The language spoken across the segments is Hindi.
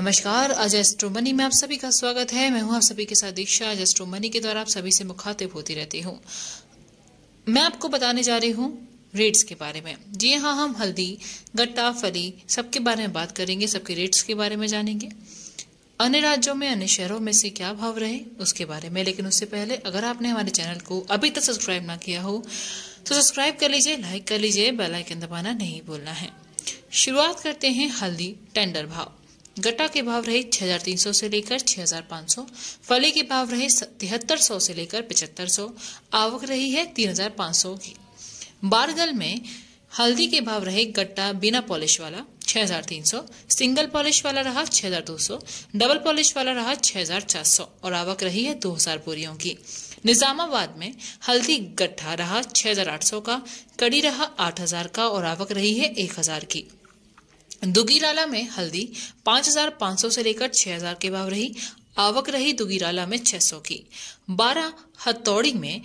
नमस्कार आज मनी में आप सभी का स्वागत है मैं हूं आप सभी के साथ दीक्षा आज मनी के द्वारा आप सभी से मुखातिब होती रहती हूं मैं आपको बताने जा रही हूं रेट्स के बारे में जी हाँ हम हल्दी गट्टा फली सबके बारे में बात करेंगे सबके रेट्स के बारे में जानेंगे अन्य राज्यों में अन्य शहरों में से क्या भाव रहे उसके बारे में लेकिन उससे पहले अगर आपने हमारे चैनल को अभी तक सब्सक्राइब ना किया हो तो सब्सक्राइब कर लीजिए लाइक कर लीजिए बेल आइकन दबाना नहीं भूलना है शुरुआत करते हैं हल्दी टेंडर भाव गट्टा के भाव रहे 6,300 से लेकर 6,500, फले के भाव रहे तिहत्तर सौ से लेकर 7,500, आवक रही है 3,500 की बारगल में हल्दी के भाव रहे गट्टा बिना पॉलिश वाला 6,300, सिंगल पॉलिश वाला रहा 6,200, डबल पॉलिश वाला रहा 6,400 और आवक रही है 2,000 बोरियों की निजामाबाद में हल्दी गट्ठा रहा 6,800 का कड़ी रहा 8,000 का और आवक रही है 1,000 की दुगीराला में हल्दी 5,500 से लेकर 6,000 के भाव रही आवक रही दुगीराला में 600 की बारह हथौड़ी में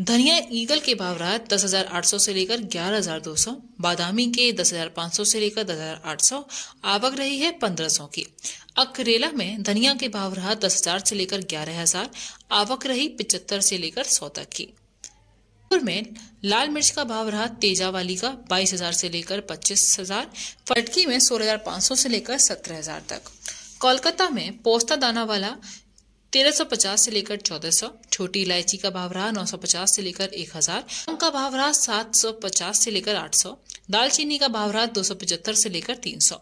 धनिया ईगल के भाव रहा 10,800 से लेकर 11,200 बादामी के 10,500 से लेकर 10,800 आवक रही है 1,500 की अकरेला में धनिया के भाव रहा 10,000 से लेकर 11,000 आवक रही 75 से लेकर 100 तक की गोरखपुर में लाल मिर्च का भाव रहा तेजा वाली का बाईस हजार से लेकर पच्चीस हजार फटकी में सोलह हजार सौ से लेकर सत्रह हजार तक कोलकाता में पोस्ता दाना वाला 1350 से लेकर 1400 छोटी इलायची का भाव रहा 950 से लेकर 1000 हजार का भाव रहा 750 से लेकर 800 दालचीनी का भाव रहा 275 से लेकर 300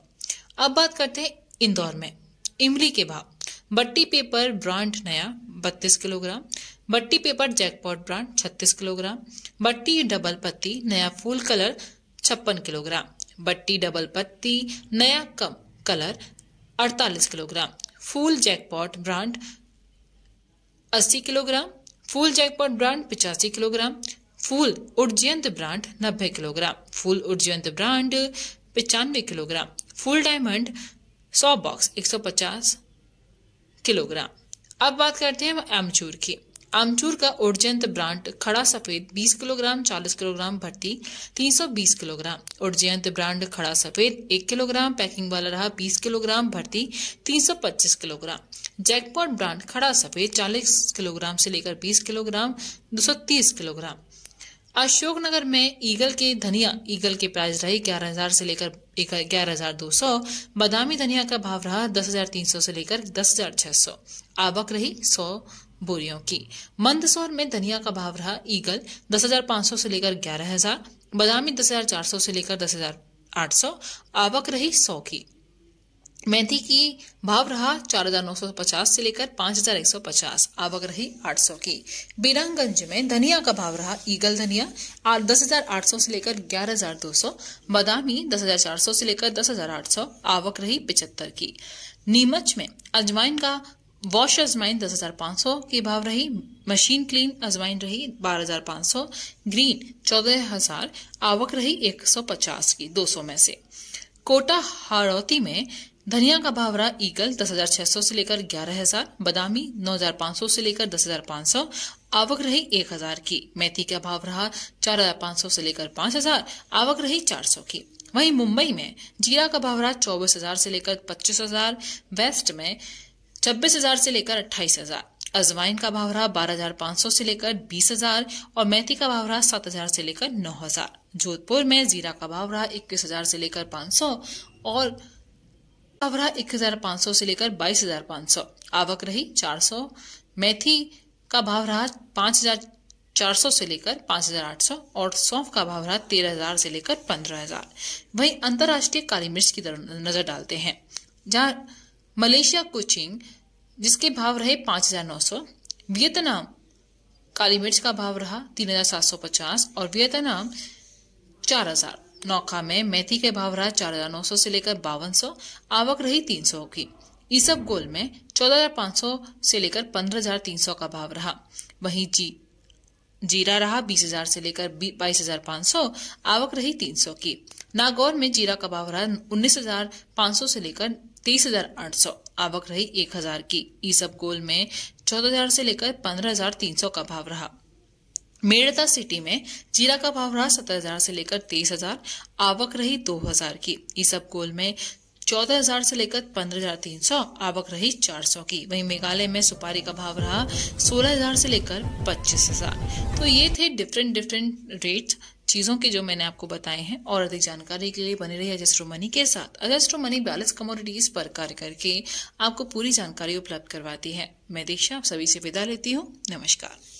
अब बात करते हैं इंदौर में इमली के भाव बट्टी पेपर ब्रांड नया बत्तीस किलोग्राम बट्टी पेपर जैकपॉट ब्रांड छत्तीस किलोग्राम बट्टी डबल पत्ती नया फूल कलर छप्पन किलोग्राम बट्टी डबल पत्ती नया कम कलर अड़तालीस किलोग्राम फूल जैकपॉट ब्रांड अस्सी किलोग्राम फूल जैकपॉट ब्रांड पिचासी किलोग्राम फूल उर्जयंत ब्रांड नब्बे किलोग्राम फूल उर्जयंत ब्रांड पचानवे किलोग्राम फूल डायमंड सौ बॉक्स एक सौ पचास किलोग्राम अब बात करते हैं आमचूर की आमचूर का ओरजेंत ब्रांड खड़ा सफेद 20 किलोग्राम 40 किलोग्राम भर्ती 320 किलोग्राम उर्जयंत ब्रांड खड़ा सफेद 1 किलोग्राम पैकिंग वाला रहा 20 किलोग्राम भर्ती 325 किलोग्राम जैकपॉट ब्रांड खड़ा सफेद 40 किलोग्राम से लेकर 20 किलोग्राम 230 किलोग्राम अशोकनगर में ईगल के धनिया ईगल के प्राइस रहे ग्यारह हजार से लेकर ग्यारह हजार दो सौ बादामी धनिया का भाव रहा दस हजार तीन सौ से लेकर दस हजार छह सौ आवक रही सौ बोरियों की मंदसौर में धनिया का भाव रहा ईगल दस हजार पांच सौ से लेकर ग्यारह हजार बादामी दस हजार चार सौ से लेकर दस हजार आठ सौ आवक रही सौ की मेहंदी की भाव रहा चार हजार नौ सौ पचास से लेकर पांच हजार एक सौ पचास आवक रही आठ सौ की बीरामगंज में धनिया का भाव रहा ईगल धनिया दस हजार आठ सौ से लेकर ग्यारह हजार दो सौ बदामी दस हजार चार सौ से लेकर दस हजार आठ सौ आवक रही पिचहत्तर की नीमच में अजवाइन का वॉश अजवाइन दस हजार पांच सौ की भाव रही मशीन क्लीन अजवाइन रही बारह हजार पांच सौ ग्रीन चौदह हजार आवक रही एक सौ पचास की दो सौ में से कोटा हरौती में धनिया का भाव रहा ईगल दस हजार छह सौ से लेकर ग्यारह हजार बदामी नौ हजार पाँच सौ से लेकर दस हजार पाँच सौ आवक रही एक हजार की मेथी का भाव रहा चार हजार पाँच सौ से लेकर पाँच हजार आवक रही चार सौ की वहीं मुंबई में जीरा का भाव रहा चौबीस हजार से लेकर पच्चीस हजार वेस्ट में छब्बीस हजार से लेकर अट्ठाईस हजार अजवाइन का भाव रहा बारह हजार पाँच सौ से लेकर बीस हजार और मेथी का भाव रहा सात हजार से लेकर नौ हजार जोधपुर में जीरा का भाव रहा इक्कीस हजार से लेकर पाँच सौ और हजार रहा 1500 से लेकर 22,500 आवक रही 400 मेथी का भाव रहा 5,400 से लेकर 5,800 और सौंफ का भाव रहा 13,000 से लेकर 15,000 वहीं अंतर्राष्ट्रीय काली मिर्च की नजर डालते हैं जहां मलेशिया कोचिंग जिसके भाव रहे 5,900 वियतनाम काली मिर्च का भाव रहा 3,750 और वियतनाम 4,000 नौका में मेथी के भाव रहा चार हजार नौ सौ से लेकर बावन सौ आवक रही तीन सौ की ईसब गोल में चौदह हजार पांच सौ से लेकर पंद्रह हजार तीन सौ का भाव रहा वहीं जी जीरा रहा बीस हजार से लेकर बाईस हजार पांच सौ आवक रही तीन सौ की नागौर में जीरा का भाव रहा उन्नीस हजार पांच सौ से लेकर तेईस हजार आठ सौ आवक रही एक हजार की ईसब गोल में चौदह हजार से लेकर पंद्रह हजार तीन सौ का भाव रहा मेड़ता सिटी में जीरा का भाव रहा सत्रह हजार से लेकर तेईस हजार आवक रही दो हजार की सब गोल में चौदह हजार से लेकर पंद्रह हजार तीन सौ आवक रही चार सौ की वहीं मेघालय में सुपारी का भाव रहा सोलह हजार से लेकर पच्चीस हजार तो ये थे डिफरेंट डिफरेंट रेट चीज़ों के जो मैंने आपको बताए हैं और अधिक जानकारी के लिए बने रही अजस्ट्रो मनी के साथ अजस्ट्रो मनी बैलेंस कमोडिटीज पर कार्य करके आपको पूरी जानकारी उपलब्ध करवाती है मैं दीक्षा आप सभी से विदा लेती हूँ नमस्कार